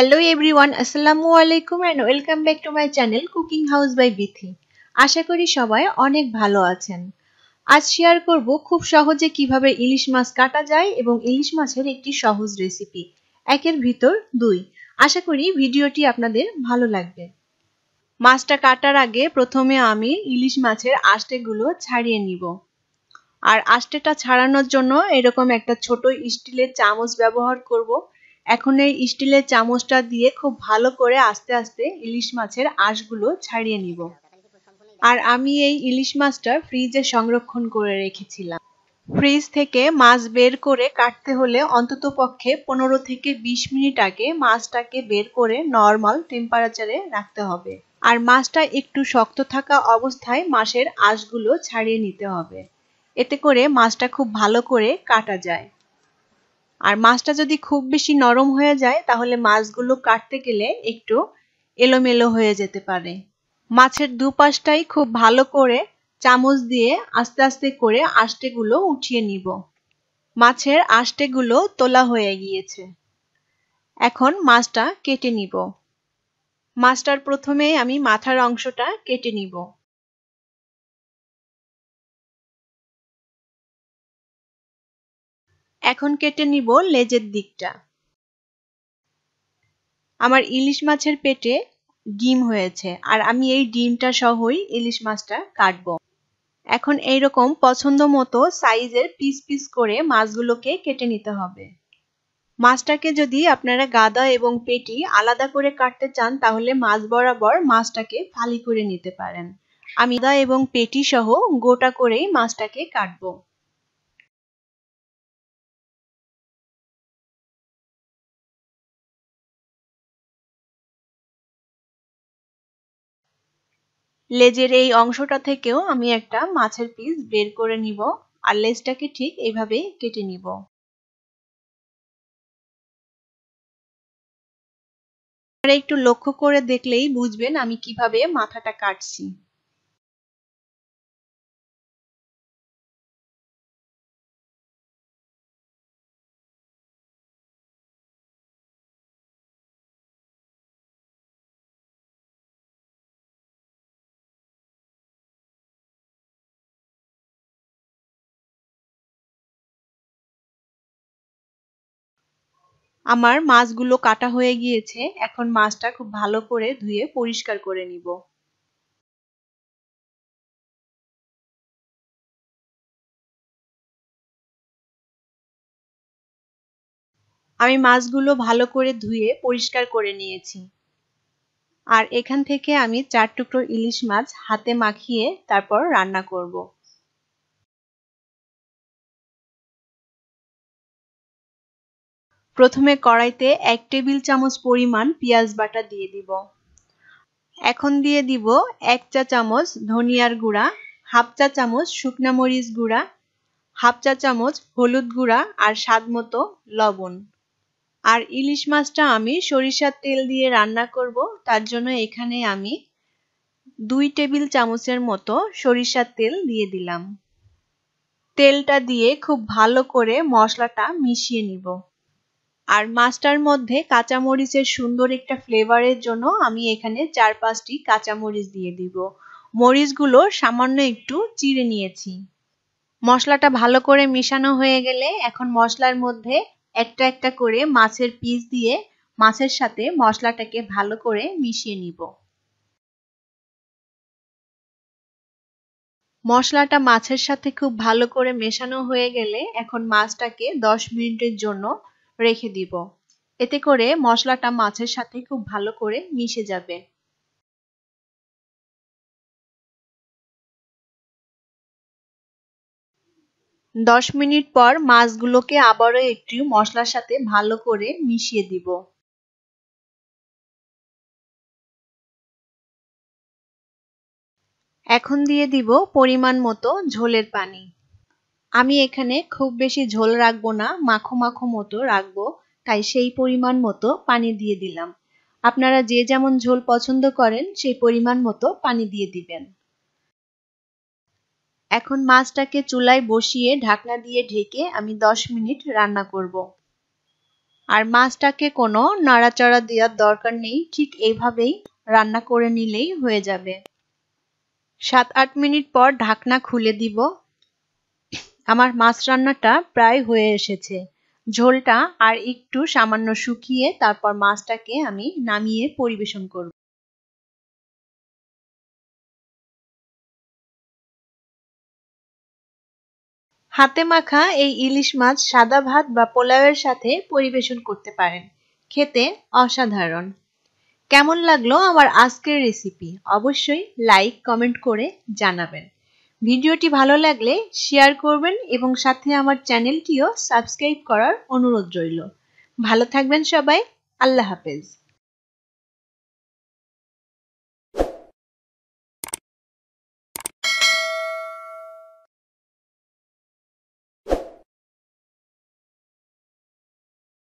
hello everyone আসসালামু আলাইকুম and welcome back to my channel cooking house by Bithi আশা করি সবাই অনেক ভালো আছেন আজ শেয়ার করব খুব সহজে কিভাবে ইলিশ মাছ কাটা যায় এবং ইলিশ মাছের একটি সহজ রেসিপি একের ভিতর দুই আশা করি ভিডিওটি আপনাদের ভালো লাগবে মাছটা কাটার আগে প্রথমে আমি ইলিশ মাছের আষ্টেগুলো ছাড়িয়ে নিব আর আষ্টেটা ছাড়ানোর জন্য এরকম একটা ছোট স্টিলের চামচ ব্যবহার করব এখন এই স্টিলের চামচটা দিয়ে খুব ভালো করে আস্তে আস্তে ইলিশ মাছের আঁশগুলো ছাড়িয়ে নিব আর আমি এই ইলিশ মাছটা ফ্রিজে সংরক্ষণ করে রেখেছিলাম ফ্রিজ থেকে মাছ বের করে কাটতে হলে অন্তত পক্ষে পনেরো থেকে বিশ মিনিট আগে মাছটাকে বের করে নর্মাল টেম্পারেচারে রাখতে হবে আর মাছটা একটু শক্ত থাকা অবস্থায় মাছের আঁশগুলো ছাড়িয়ে নিতে হবে এতে করে মাছটা খুব ভালো করে কাটা যায় আর মাছটা যদি খুব বেশি নরম হয়ে যায় তাহলে মাছগুলো কাটতে গেলে একটু এলোমেলো হয়ে যেতে পারে মাছের দুপাশটাই খুব ভালো করে চামচ দিয়ে আস্তে আস্তে করে আষ্টেগুলো উঠিয়ে নিব মাছের আষ্টেগুলো তোলা হয়ে গিয়েছে এখন মাছটা কেটে নিব মাছটার প্রথমে আমি মাথার অংশটা কেটে নিব এখন কেটে নিব লেজের দিকটা আমার ইলিশ মাছের পেটে ডিম হয়েছে আর আমি এই ডিমটা সহই ইলিশ মাছটা কাটবো এখন এইরকম পছন্দ মতো সাইজের পিস পিস করে মাছগুলোকে কেটে নিতে হবে মাছটাকে যদি আপনারা গাদা এবং পেটি আলাদা করে কাটতে চান তাহলে মাছ বরাবর মাছটাকে ফালি করে নিতে পারেন আমি গাদা এবং পেটি সহ গোটা করেই মাছটাকে কাটবো লেজের এই অংশটা থেকেও আমি একটা মাছের পিস বের করে নিব আর লেজটাকে ঠিক এইভাবেই কেটে নিব একটু লক্ষ্য করে দেখলেই বুঝবেন আমি কিভাবে মাথাটা কাটছি আমার মাছগুলো কাটা হয়ে গিয়েছে এখন মাছটা খুব ভালো করে ধুয়ে পরিষ্কার করে নিব আমি মাছগুলো ভালো করে ধুয়ে পরিষ্কার করে নিয়েছি আর এখান থেকে আমি চার টুকরো ইলিশ মাছ হাতে মাখিয়ে তারপর রান্না করবো প্রথমে কড়াইতে এক টেবিল চামচ পরিমাণ পেঁয়াজ বাটা দিয়ে দিব এখন দিয়ে দিব এক চা চামচ ধনিয়ার গুঁড়া হাফ চা চামচ শুকনা মরিচ গুঁড়া হাফ চা চামচ হলুদ গুঁড়া আর স্বাদ মতো লবণ আর ইলিশ মাছটা আমি সরিষার তেল দিয়ে রান্না করব তার জন্য এখানে আমি দুই টেবিল চামচের মতো সরিষার তেল দিয়ে দিলাম তেলটা দিয়ে খুব ভালো করে মশলাটা মিশিয়ে নিব আর মাছটার মধ্যে কাঁচামরিচের সুন্দর একটা ফ্লেভারের জন্য আমি এখানে চার পাঁচটি কাঁচামরিচ দিয়ে দিব মরিচগুলো সামান্য একটু চিড়ে নিয়েছি মশলাটা ভালো করে মেশানো হয়ে গেলে এখন মশলার মধ্যে একটা একটা করে মাছের পিস দিয়ে মাছের সাথে মশলাটাকে ভালো করে মিশিয়ে নিব মশলাটা মাছের সাথে খুব ভালো করে মেশানো হয়ে গেলে এখন মাছটাকে দশ মিনিটের জন্য রেখে দিব এতে করে মশলাটা মাছের সাথে খুব ভালো করে মিশে যাবে দশ মিনিট পর মাছগুলোকে আবারও একটু মশলার সাথে ভালো করে মিশিয়ে দিব এখন দিয়ে দিব পরিমাণ মতো ঝোলের পানি আমি এখানে খুব বেশি ঝোল রাখবো না মাখো মাখো মতো রাখবো তাই সেই পরিমাণ মতো পানি দিয়ে দিলাম আপনারা যে যেমন ঝোল পছন্দ করেন সেই পরিমাণ মতো পানি দিয়ে দিবেন এখন মাছটাকে চুলায় বসিয়ে ঢাকনা দিয়ে ঢেকে আমি দশ মিনিট রান্না করব আর মাছটাকে কোনো নাড়াচাড়া দেওয়ার দরকার নেই ঠিক এইভাবেই রান্না করে নিলেই হয়ে যাবে সাত আট মিনিট পর ঢাকনা খুলে দিব আমার মাছ রান্নাটা প্রায় হয়ে এসেছে ঝোলটা আর একটু সামান্য শুকিয়ে তারপর মাছটাকে আমি নামিয়ে পরিবেশন করব হাতে মাখা এই ইলিশ মাছ সাদা ভাত বা পোলাওয়ের সাথে পরিবেশন করতে পারেন খেতে অসাধারণ কেমন লাগলো আমার আজকের রেসিপি অবশ্যই লাইক কমেন্ট করে জানাবেন ভিডিওটি ভালো লাগলে শেয়ার করবেন এবং সাথে আমার চ্যানেলটিও সাবস্ক্রাইব করার অনুরোধ রইল ভালো থাকবেন সবাই আল্লাহ হাফেজ